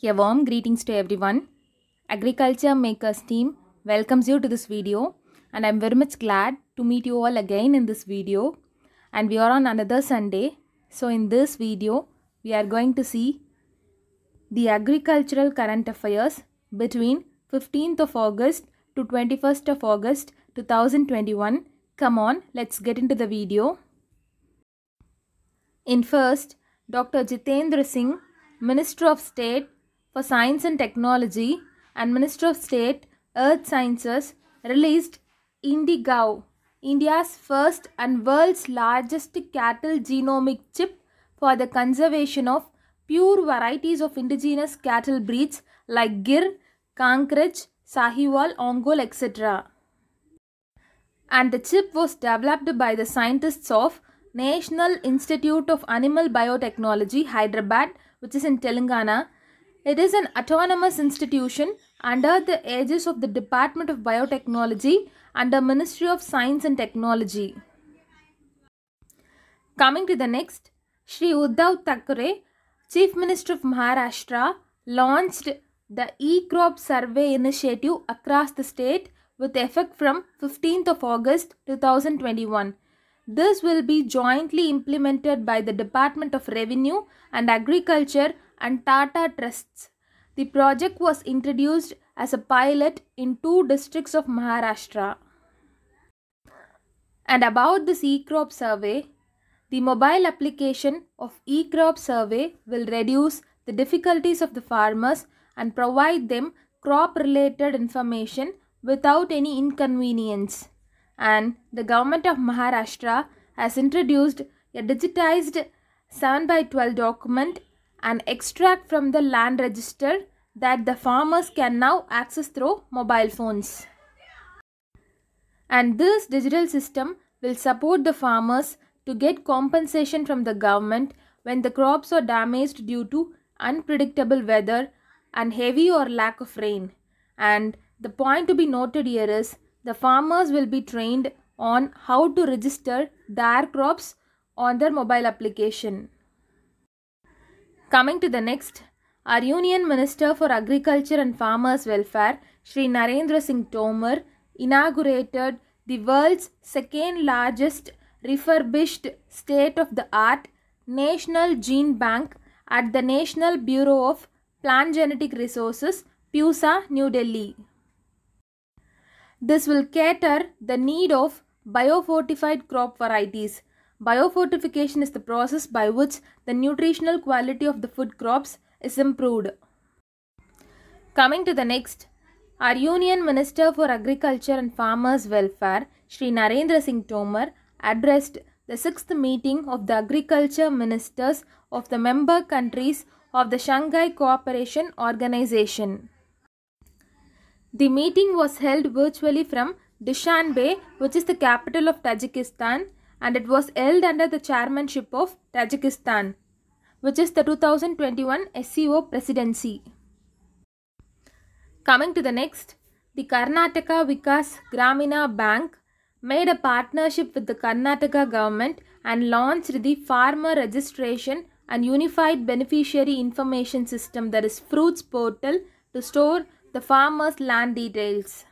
A warm greetings to everyone. Agriculture Makers team welcomes you to this video and I am very much glad to meet you all again in this video. And we are on another Sunday. So in this video, we are going to see the agricultural current affairs between 15th of August to 21st of August 2021. Come on, let's get into the video. In first, Dr. Jitendra Singh, Minister of State for Science and Technology and Minister of State, Earth Sciences released Indigao, India's first and world's largest cattle genomic chip for the conservation of pure varieties of indigenous cattle breeds like Gir, Kankrej, Sahiwal, Ongol, etc. And the chip was developed by the scientists of National Institute of Animal Biotechnology, Hyderabad, which is in Telangana, it is an autonomous institution under the aegis of the Department of Biotechnology under Ministry of Science and Technology. Coming to the next, Sri Uddhav Thackeray, Chief Minister of Maharashtra, launched the e-crop survey initiative across the state with effect from 15th of August 2021. This will be jointly implemented by the Department of Revenue and Agriculture and Tata Trusts. The project was introduced as a pilot in two districts of Maharashtra. And about this e-crop survey, the mobile application of e-crop survey will reduce the difficulties of the farmers and provide them crop-related information without any inconvenience. And the government of Maharashtra has introduced a digitized 7 by 12 document an extract from the land register that the farmers can now access through mobile phones. And this digital system will support the farmers to get compensation from the government when the crops are damaged due to unpredictable weather and heavy or lack of rain. And the point to be noted here is the farmers will be trained on how to register their crops on their mobile application. Coming to the next, our Union Minister for Agriculture and Farmers Welfare, Sri Narendra Singh Tomar, inaugurated the world's second largest refurbished state of the art National Gene Bank at the National Bureau of Plant Genetic Resources, Pusa, New Delhi. This will cater the need of biofortified crop varieties Biofortification is the process by which the nutritional quality of the food crops is improved. Coming to the next, our Union Minister for Agriculture and Farmers Welfare, Sri Narendra Singh Tomar, addressed the sixth meeting of the agriculture ministers of the member countries of the Shanghai Cooperation Organization. The meeting was held virtually from Dushanbe, which is the capital of Tajikistan, and it was held under the chairmanship of Tajikistan, which is the 2021 SEO presidency. Coming to the next, the Karnataka Vikas Gramina Bank made a partnership with the Karnataka government and launched the Farmer Registration and Unified Beneficiary Information System that is Fruits Portal to store the farmer's land details.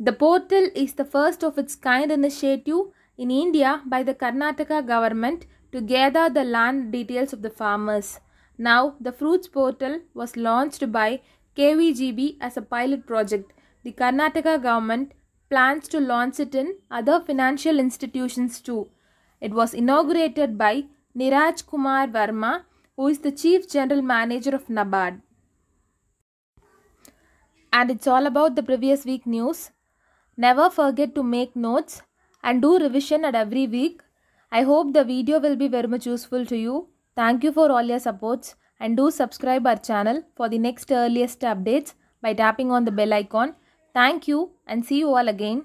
The portal is the first of its kind initiative in India by the Karnataka government to gather the land details of the farmers. Now, the fruits portal was launched by KVGB as a pilot project. The Karnataka government plans to launch it in other financial institutions too. It was inaugurated by Niraj Kumar Verma, who is the Chief General Manager of Nabad. And it's all about the previous week news. Never forget to make notes and do revision at every week. I hope the video will be very much useful to you. Thank you for all your supports and do subscribe our channel for the next earliest updates by tapping on the bell icon. Thank you and see you all again.